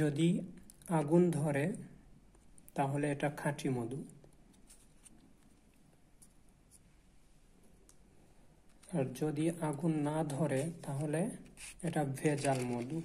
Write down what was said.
যদি আগুন ধরে তাহলে এটা খাঁটি মধু আর যদি আগুন না ধরে তাহলে এটা ভেজাল মধু